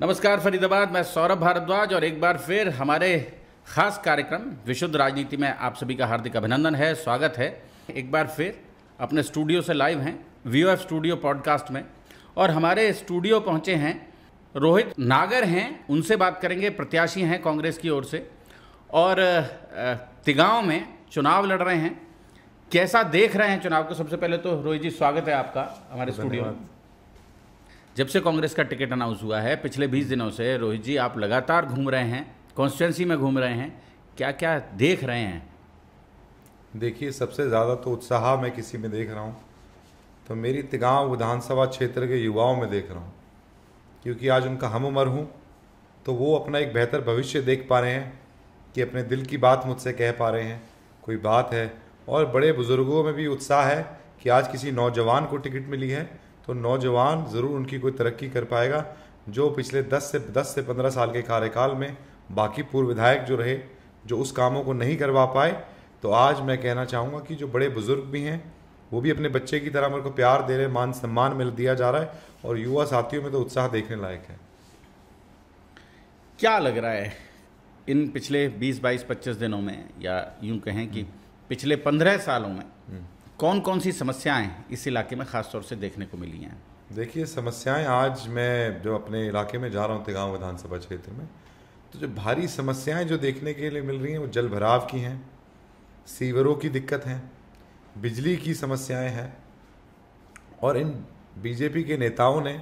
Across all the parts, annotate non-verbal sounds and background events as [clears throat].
नमस्कार फरीदाबाद मैं सौरभ भारद्वाज और एक बार फिर हमारे खास कार्यक्रम विशुद्ध राजनीति में आप सभी का हार्दिक अभिनंदन है स्वागत है एक बार फिर अपने स्टूडियो से लाइव हैं वी स्टूडियो पॉडकास्ट में और हमारे स्टूडियो पहुंचे हैं रोहित नागर हैं उनसे बात करेंगे प्रत्याशी हैं कांग्रेस की ओर से और तिगांव में चुनाव लड़ रहे हैं कैसा देख रहे हैं चुनाव को सबसे पहले तो रोहित जी स्वागत है आपका हमारे स्टूडियो में जब से कांग्रेस का टिकट अनाउंस हुआ है पिछले बीस दिनों से रोहित जी आप लगातार घूम रहे हैं कॉन्स्टिटेंसी में घूम रहे हैं क्या क्या देख रहे हैं देखिए सबसे ज़्यादा तो उत्साह मैं किसी में देख रहा हूँ तो मेरी तिगांव विधानसभा क्षेत्र के युवाओं में देख रहा हूँ क्योंकि आज उनका हम उम्र हूँ तो वो अपना एक बेहतर भविष्य देख पा रहे हैं कि अपने दिल की बात मुझसे कह पा रहे हैं कोई बात है और बड़े बुज़ुर्गों में भी उत्साह है कि आज किसी नौजवान को टिकट मिली है तो नौजवान ज़रूर उनकी कोई तरक्की कर पाएगा जो पिछले 10 से 10 से 15 साल के कार्यकाल में बाकी पूर्व विधायक जो रहे जो उस कामों को नहीं करवा पाए तो आज मैं कहना चाहूँगा कि जो बड़े बुज़ुर्ग भी हैं वो भी अपने बच्चे की तरह मेरे को प्यार दे रहे मान सम्मान मिल दिया जा रहा है और युवा साथियों में तो उत्साह देखने लायक है क्या लग रहा है इन पिछले 20 22 25 दिनों में या यूं कहें कि हम्म। पिछले 15 सालों में हम्म। कौन कौन सी समस्याएं इस इलाके में ख़ास तौर से देखने को मिली हैं देखिए समस्याएं आज मैं जो अपने इलाके में जा रहा हूँ तिगांव विधानसभा क्षेत्र में तो जो भारी समस्याएं जो देखने के लिए मिल रही हैं वो जल भराव की हैं सीवरों की दिक्कत हैं बिजली की समस्याएं हैं और इन बीजेपी के नेताओं ने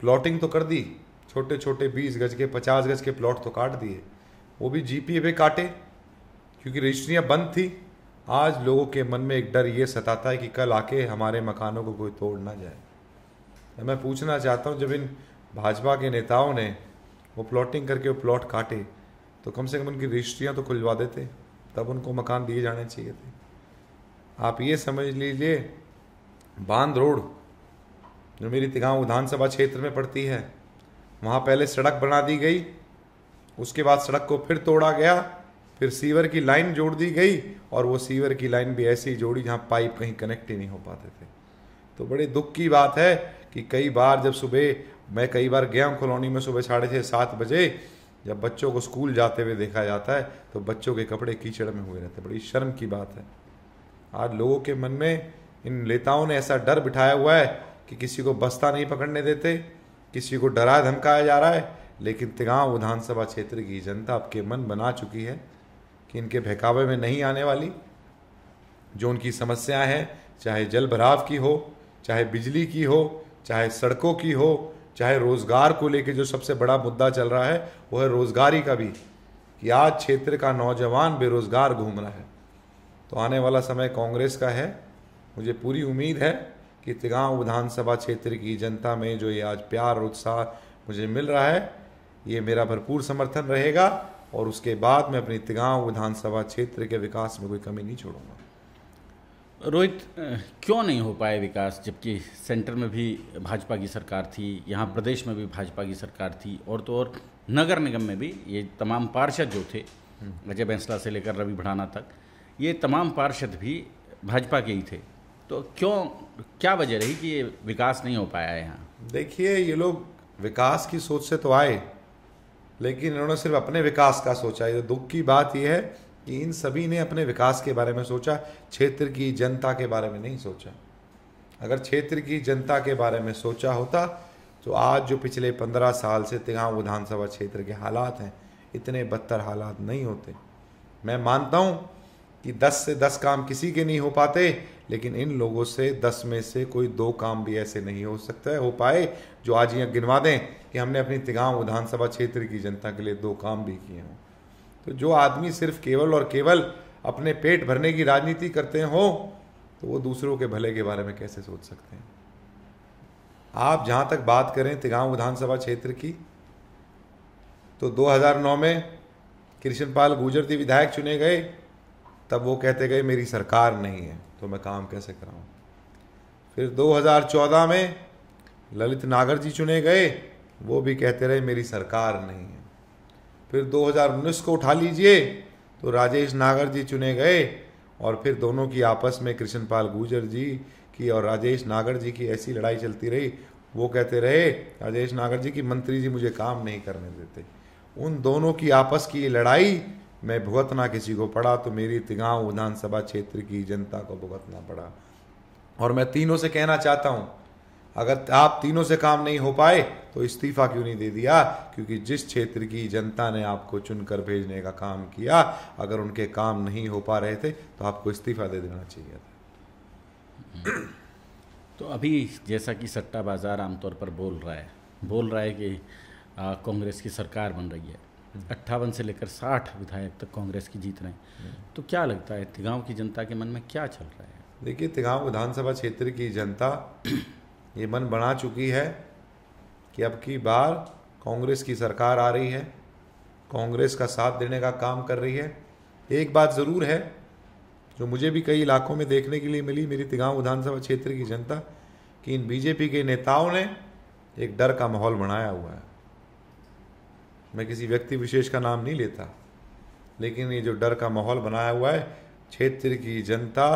प्लॉटिंग तो कर दी छोटे छोटे बीस गज के पचास गज के प्लॉट तो काट दिए वो भी जीपीए पे काटे क्योंकि रजिस्ट्रियाँ बंद थी आज लोगों के मन में एक डर ये सताता है कि कल आके हमारे मकानों को कोई तोड़ ना जाए तो मैं पूछना चाहता हूँ जब इन भाजपा के नेताओं ने वो प्लॉटिंग करके वो प्लॉट काटे तो कम से कम उनकी रजिस्ट्रियाँ तो खुलवा देते तब उनको मकान दिए जाने चाहिए थे आप ये समझ लीजिए बांध रोड जो मेरी तिगांव विधानसभा क्षेत्र में पड़ती है वहाँ पहले सड़क बना दी गई उसके बाद सड़क को फिर तोड़ा गया फिर सीवर की लाइन जोड़ दी गई और वो सीवर की लाइन भी ऐसी जोड़ी जहाँ पाइप कहीं कनेक्ट ही नहीं हो पाते थे तो बड़े दुख की बात है कि कई बार जब सुबह मैं कई बार गया हूँ कॉलोनी में सुबह साढ़े छः सात बजे जब बच्चों को स्कूल जाते हुए देखा जाता है तो बच्चों के कपड़े कीचड़ में हुए रहते बड़ी शर्म की बात है आज लोगों के मन में इन नेताओं ने ऐसा डर बिठाया हुआ है कि किसी को बस्ता नहीं पकड़ने देते किसी को डरा धमकाया जा रहा है लेकिन तिगांव विधानसभा क्षेत्र की जनता आपके मन बना चुकी है कि इनके बहकावे में नहीं आने वाली जो उनकी समस्या है चाहे जल भराव की हो चाहे बिजली की हो चाहे सड़कों की हो चाहे रोज़गार को लेकर जो सबसे बड़ा मुद्दा चल रहा है वो है रोज़गारी का भी कि आज क्षेत्र का नौजवान बेरोज़गार घूम रहा है तो आने वाला समय कांग्रेस का है मुझे पूरी उम्मीद है कि तिगांव विधानसभा क्षेत्र की जनता में जो ये आज प्यार उत्साह मुझे मिल रहा है ये मेरा भरपूर समर्थन रहेगा और उसके बाद मैं अपनी तिगांव विधानसभा क्षेत्र के विकास में कोई कमी नहीं छोड़ूंगा रोहित क्यों नहीं हो पाए विकास जबकि सेंटर में भी भाजपा की सरकार थी यहाँ प्रदेश में भी भाजपा की सरकार थी और तो और नगर निगम में भी ये तमाम पार्षद जो थे हम्म। अजय बैंसला से लेकर रवि भड़ाना तक ये तमाम पार्षद भी भाजपा के ही थे तो क्यों क्या वजह रही कि ये विकास नहीं हो पाया है यहाँ देखिए ये लोग विकास की सोच से तो आए लेकिन इन्होंने सिर्फ अपने विकास का सोचा ये दुख की बात यह है कि इन सभी ने अपने विकास के बारे में सोचा क्षेत्र की जनता के बारे में नहीं सोचा अगर क्षेत्र की जनता के बारे में सोचा होता तो आज जो पिछले पंद्रह साल से तिगांव विधानसभा क्षेत्र के हालात हैं इतने बदतर हालात नहीं होते मैं मानता हूँ कि दस से दस काम किसी के नहीं हो पाते लेकिन इन लोगों से दस में से कोई दो काम भी ऐसे नहीं हो सकता है हो पाए जो आज यहाँ गिनवा दें कि हमने अपनी तिगांव विधानसभा क्षेत्र की जनता के लिए दो काम भी किए हों तो जो आदमी सिर्फ केवल और केवल अपने पेट भरने की राजनीति करते हो तो वो दूसरों के भले के बारे में कैसे सोच सकते हैं आप जहाँ तक बात करें तिगांव विधानसभा क्षेत्र की तो 2009 में कृष्णपाल गुजर थी विधायक चुने गए तब वो कहते गए मेरी सरकार नहीं है तो मैं काम कैसे कराऊं फिर 2014 में ललित नागर जी चुने गए वो भी कहते रहे मेरी सरकार नहीं है फिर 2019 को उठा लीजिए तो राजेश नागर जी चुने गए और फिर दोनों की आपस में कृष्णपाल गुजर जी की और राजेश नागर जी की ऐसी लड़ाई चलती रही वो कहते रहे राजेश नागर जी की मंत्री जी मुझे काम नहीं करने देते उन दोनों की आपस की लड़ाई मैं भुगतना किसी को पड़ा तो मेरी तिगांव विधानसभा क्षेत्र की जनता को भुगतना पड़ा और मैं तीनों से कहना चाहता हूँ अगर आप तीनों से काम नहीं हो पाए तो इस्तीफा क्यों नहीं दे दिया क्योंकि जिस क्षेत्र की जनता ने आपको चुनकर भेजने का काम किया अगर उनके काम नहीं हो पा रहे थे तो आपको इस्तीफा दे देना चाहिए था तो अभी जैसा कि सट्टा बाजार आमतौर पर बोल रहा है बोल रहा है कि कांग्रेस की सरकार बन रही है अट्ठावन से लेकर साठ विधायक तक कांग्रेस की जीत रहे हैं हम्म। तो क्या लगता है तिगांव की जनता के मन में क्या चल रहा है देखिए तिगांव विधानसभा क्षेत्र की जनता ये मन बना चुकी है कि अब की बार कांग्रेस की सरकार आ रही है कांग्रेस का साथ देने का काम कर रही है एक बात ज़रूर है जो मुझे भी कई इलाकों में देखने के लिए मिली मेरी तिगांव विधानसभा क्षेत्र की जनता कि इन बीजेपी के नेताओं ने एक डर का माहौल बनाया हुआ है मैं किसी व्यक्ति विशेष का नाम नहीं लेता लेकिन ये जो डर का माहौल बनाया हुआ है क्षेत्र की जनता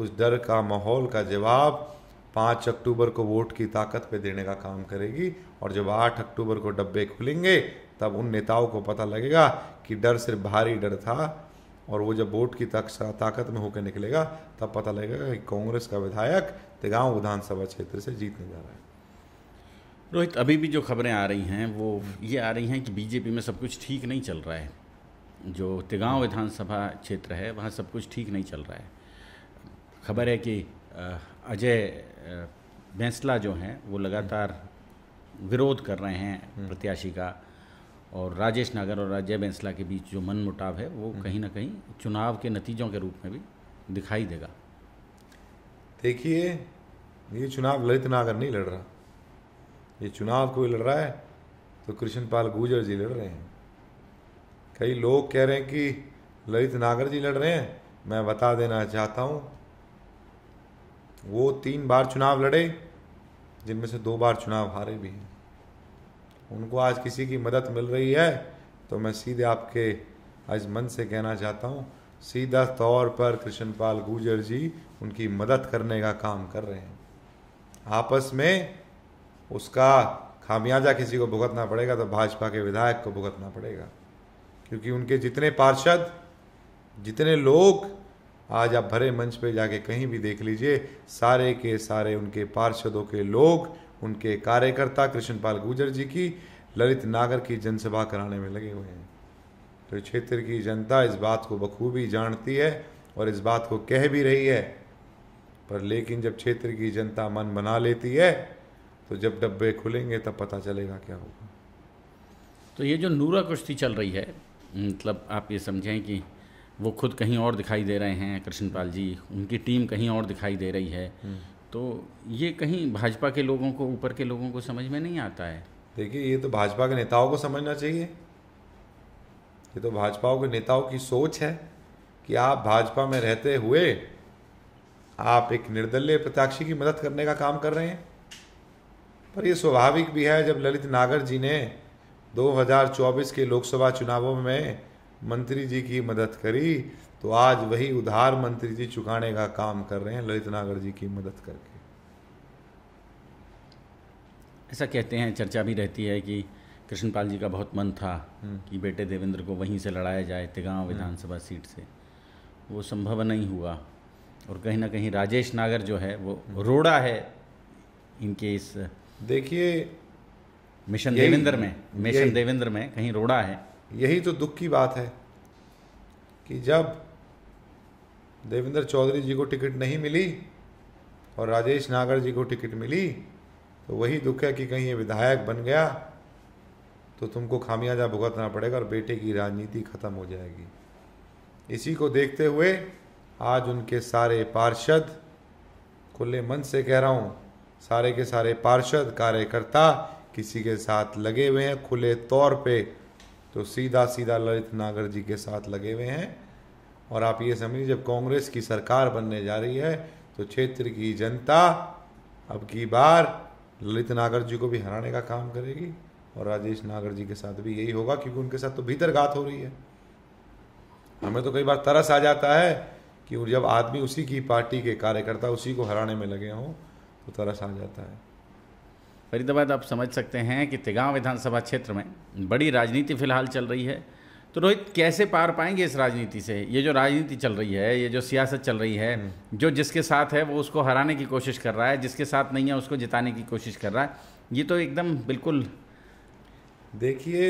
उस डर का माहौल का जवाब पाँच अक्टूबर को वोट की ताकत पे देने का काम करेगी और जब आठ अक्टूबर को डब्बे खुलेंगे तब उन नेताओं को पता लगेगा कि डर सिर्फ भारी डर था और वो जब वोट की ताकत में होकर निकलेगा तब पता लगेगा कि कांग्रेस का विधायक तिगांव विधानसभा क्षेत्र से जीतने जा रहा है रोहित अभी भी जो खबरें आ रही हैं वो ये आ रही हैं कि बीजेपी में सब कुछ ठीक नहीं चल रहा है जो तिगांव विधानसभा क्षेत्र है वहाँ सब कुछ ठीक नहीं चल रहा है खबर है कि अजय बैंसला जो हैं वो लगातार विरोध कर रहे हैं हम्म। प्रत्याशी का और राजेश नागर और अजय बैंसला के बीच जो मन मुटाव है वो हम्म। कहीं ना कहीं चुनाव के नतीजों के रूप में भी दिखाई देगा देखिए ये चुनाव ललित नागर नहीं लड़ रहा ये चुनाव कोई लड़ रहा है तो कृष्णपाल गुजर जी लड़ रहे हैं कई लोग कह रहे हैं कि ललित नागर जी लड़ रहे हैं मैं बता देना चाहता हूँ वो तीन बार चुनाव लड़े जिनमें से दो बार चुनाव हारे भी हैं उनको आज किसी की मदद मिल रही है तो मैं सीधे आपके आज मन से कहना चाहता हूँ सीधा तौर पर कृष्णपाल गुजर जी उनकी मदद करने का काम कर रहे हैं आपस में उसका खामियाजा किसी को भुगतना पड़ेगा तो भाजपा के विधायक को भुगतना पड़ेगा क्योंकि उनके जितने पार्षद जितने लोग आज आप भरे मंच पे जाके कहीं भी देख लीजिए सारे के सारे उनके पार्षदों के लोग उनके कार्यकर्ता कृष्णपाल गुर्जर जी की ललित नागर की जनसभा कराने में लगे हुए हैं तो क्षेत्र की जनता इस बात को बखूबी जानती है और इस बात को कह भी रही है पर लेकिन जब क्षेत्र की जनता मन बना लेती है तो जब डब्बे खुलेंगे तब पता चलेगा क्या होगा तो ये जो नूरा कुश्ती चल रही है मतलब आप ये समझें कि वो खुद कहीं और दिखाई दे रहे हैं कृष्णपाल जी उनकी टीम कहीं और दिखाई दे रही है हम्म। तो ये कहीं भाजपा के लोगों को ऊपर के लोगों को समझ में नहीं आता है देखिए ये तो भाजपा के नेताओं को समझना चाहिए ये तो भाजपाओं के नेताओं की सोच है कि आप भाजपा में रहते हुए आप एक निर्दलीय प्रत्याशी की मदद करने का काम कर रहे हैं पर यह स्वाभाविक भी है जब ललित नागर जी ने 2024 के लोकसभा चुनावों में मंत्री जी की मदद करी तो आज वही उधार मंत्री जी चुकाने का काम कर रहे हैं ललित नागर जी की मदद करके ऐसा कहते हैं चर्चा भी रहती है कि कृष्णपाल जी का बहुत मन था हम्म। कि बेटे देवेंद्र को वहीं से लड़ाया जाए तिगांव हम्म। विधानसभा सीट से वो संभव नहीं हुआ और कहीं ना कहीं राजेश नागर जो है वो हम्म। रोड़ा है इनके इस देखिए मिशन देवेंद्र में मिशन देवेंद्र में कहीं रोड़ा है यही तो दुख की बात है कि जब देवेंद्र चौधरी जी को टिकट नहीं मिली और राजेश नागर जी को टिकट मिली तो वही दुख है कि कहीं ये विधायक बन गया तो तुमको खामियाजा भुगतना पड़ेगा और बेटे की राजनीति खत्म हो जाएगी इसी को देखते हुए आज उनके सारे पार्षद खुले मन से कह रहा हूँ सारे के सारे पार्षद कार्यकर्ता किसी के साथ लगे हुए हैं खुले तौर पे तो सीधा सीधा ललित नागर जी के साथ लगे हुए हैं और आप ये समझिए जब कांग्रेस की सरकार बनने जा रही है तो क्षेत्र की जनता अब की बार ललित नागर जी को भी हराने का काम करेगी और राजेश नागर जी के साथ भी यही होगा क्योंकि उनके साथ तो घात हो रही है हमें तो कई बार तरस आ जाता है कि जब आदमी उसी की पार्टी के कार्यकर्ता उसी को हराने में लगे हों तो तरस आ जाता है फरीदाबाद आप समझ सकते हैं कि तिगांव विधानसभा क्षेत्र में बड़ी राजनीति फिलहाल चल रही है तो रोहित कैसे पार पाएंगे इस राजनीति से ये जो राजनीति चल रही है ये जो सियासत चल रही है हम्म। जो जिसके साथ है वो उसको हराने की कोशिश कर रहा है जिसके साथ नहीं है उसको जिताने की कोशिश कर रहा है ये तो एकदम बिल्कुल देखिए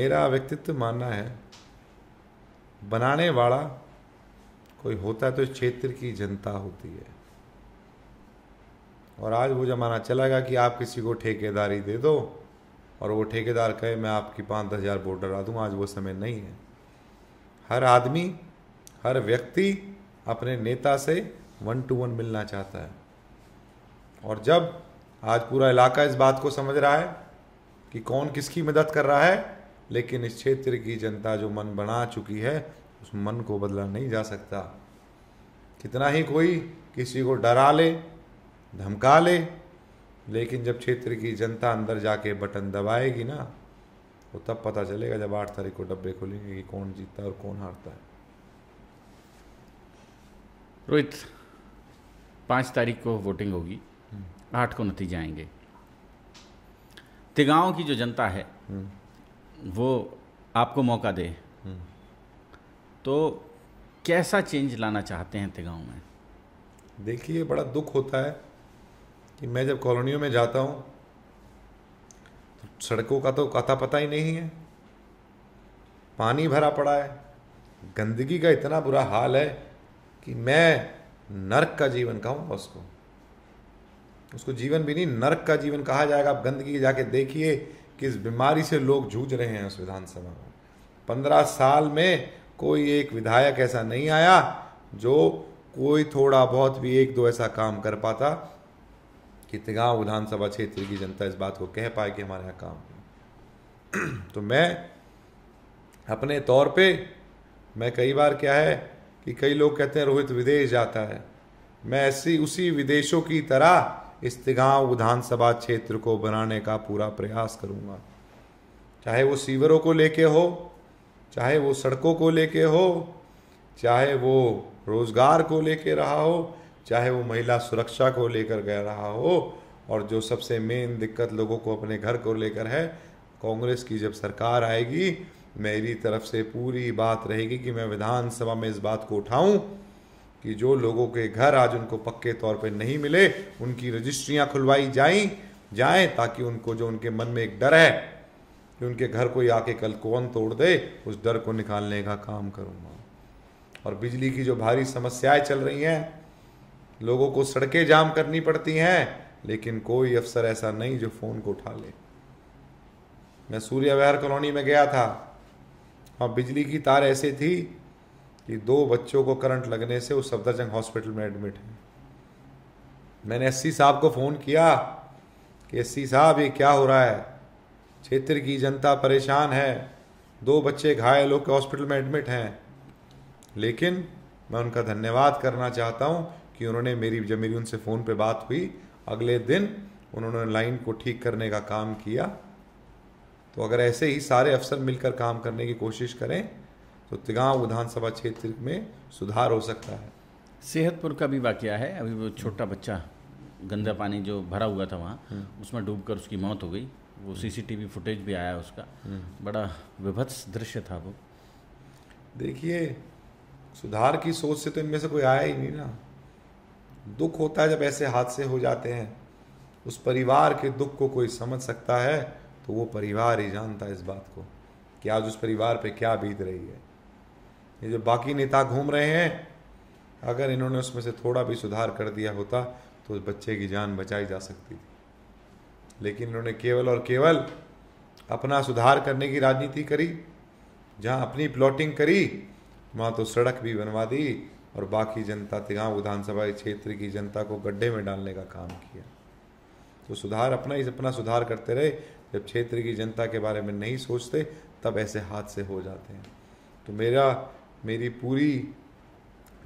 मेरा व्यक्तित्व मानना है बनाने वाला कोई होता है तो इस क्षेत्र की जनता होती है और आज वो ज़माना चला गया कि आप किसी को ठेकेदारी दे दो और वो ठेकेदार कहे मैं आपकी पाँच दस हज़ार वोट डरा दूँ आज वो समय नहीं है हर आदमी हर व्यक्ति अपने नेता से वन टू वन मिलना चाहता है और जब आज पूरा इलाका इस बात को समझ रहा है कि कौन किसकी मदद कर रहा है लेकिन इस क्षेत्र की जनता जो मन बना चुकी है उस मन को बदला नहीं जा सकता कितना ही कोई किसी को डरा ले धमका ले लेकिन जब क्षेत्र की जनता अंदर जाके बटन दबाएगी ना तो तब पता चलेगा जब आठ तारीख को डब्बे खुलेंगे कि कौन जीतता है और कौन हारता है रोहित पाँच तारीख को वोटिंग होगी हम्म। आठ को नतीजे आएंगे तिगांव की जो जनता है हम्म। वो आपको मौका दे हम्म। तो कैसा चेंज लाना चाहते हैं तिगांव में देखिए बड़ा दुख होता है कि मैं जब कॉलोनियों में जाता हूँ तो सड़कों का तो कथा पता ही नहीं है पानी भरा पड़ा है गंदगी का इतना बुरा हाल है कि मैं नरक का जीवन कहूँगा उसको उसको जीवन भी नहीं नरक का जीवन कहा जाएगा आप गंदगी जाके देखिए कि इस बीमारी से लोग जूझ रहे हैं उस विधानसभा में पंद्रह साल में कोई एक विधायक ऐसा नहीं आया जो कोई थोड़ा बहुत भी एक दो ऐसा काम कर पाता कि तिगांव विधानसभा क्षेत्र की जनता इस बात को कह पाए कि हमारे यहाँ काम [clears throat] तो मैं अपने तौर पे मैं कई बार क्या है कि कई लोग कहते हैं रोहित विदेश जाता है मैं ऐसी उसी विदेशों की तरह इस तिगांव विधानसभा क्षेत्र को बनाने का पूरा प्रयास करूँगा चाहे वो सीवरों को लेके हो चाहे वो सड़कों को लेके हो चाहे वो रोज़गार को लेके रहा हो चाहे वो महिला सुरक्षा को लेकर गया रहा हो और जो सबसे मेन दिक्कत लोगों को अपने घर को लेकर है कांग्रेस की जब सरकार आएगी मेरी तरफ से पूरी बात रहेगी कि मैं विधानसभा में इस बात को उठाऊं कि जो लोगों के घर आज उनको पक्के तौर पे नहीं मिले उनकी रजिस्ट्रियां खुलवाई जाएं जाएं ताकि उनको जो उनके मन में एक डर है कि उनके घर कोई आके कल कौन तोड़ दे उस डर को निकालने का काम करूँगा और बिजली की जो भारी समस्याएं चल रही हैं लोगों को सड़कें जाम करनी पड़ती हैं लेकिन कोई अफसर ऐसा नहीं जो फ़ोन को उठा ले मैं सूर्य विहार कॉलोनी में गया था और बिजली की तार ऐसी थी कि दो बच्चों को करंट लगने से वो सफदरजंग हॉस्पिटल में एडमिट हैं मैंने एस साहब को फ़ोन किया कि एस साहब ये क्या हो रहा है क्षेत्र की जनता परेशान है दो बच्चे घायल होकर हॉस्पिटल में एडमिट हैं लेकिन मैं उनका धन्यवाद करना चाहता हूँ कि उन्होंने मेरी जब मेरी उनसे फ़ोन पे बात हुई अगले दिन उन्होंने लाइन को ठीक करने का काम किया तो अगर ऐसे ही सारे अफसर मिलकर काम करने की कोशिश करें तो तिगांव विधानसभा क्षेत्र में सुधार हो सकता है सेहतपुर का भी वाक्य है अभी वो छोटा बच्चा गंदा पानी जो भरा हुआ था वहाँ हम्म। उसमें डूब कर उसकी मौत हो गई वो हम्म। सीसीटीवी फुटेज भी आया उसका हम्म। बड़ा विभत्स दृश्य था वो देखिए सुधार की सोच से तो इनमें से कोई आया ही नहीं ना दुख होता है जब ऐसे हादसे हो जाते हैं उस परिवार के दुख को कोई समझ सकता है तो वो परिवार ही जानता है इस बात को कि आज उस परिवार पे क्या बीत रही है ये जो बाकी नेता घूम रहे हैं अगर इन्होंने उसमें से थोड़ा भी सुधार कर दिया होता तो उस बच्चे की जान बचाई जा सकती थी लेकिन इन्होंने केवल और केवल अपना सुधार करने की राजनीति करी जहाँ अपनी प्लॉटिंग करी वहाँ तो सड़क भी बनवा दी और बाकी जनता तिगांव विधानसभा क्षेत्र की जनता को गड्ढे में डालने का काम किया तो सुधार अपना ही अपना सुधार करते रहे जब क्षेत्र की जनता के बारे में नहीं सोचते तब ऐसे हादसे हो जाते हैं तो मेरा मेरी पूरी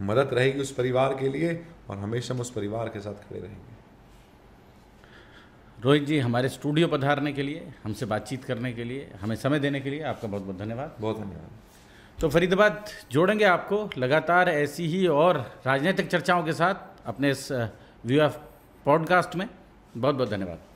मदद रहेगी उस परिवार के लिए और हमेशा हम उस परिवार के साथ खड़े रहेंगे रोहित जी हमारे स्टूडियो पधारने के लिए हमसे बातचीत करने के लिए हमें समय देने के लिए आपका बहुत बहुत धन्यवाद बहुत धन्यवाद तो फरीदाबाद जोड़ेंगे आपको लगातार ऐसी ही और राजनीतिक चर्चाओं के साथ अपने इस व्यू एफ पॉडकास्ट में बहुत बहुत धन्यवाद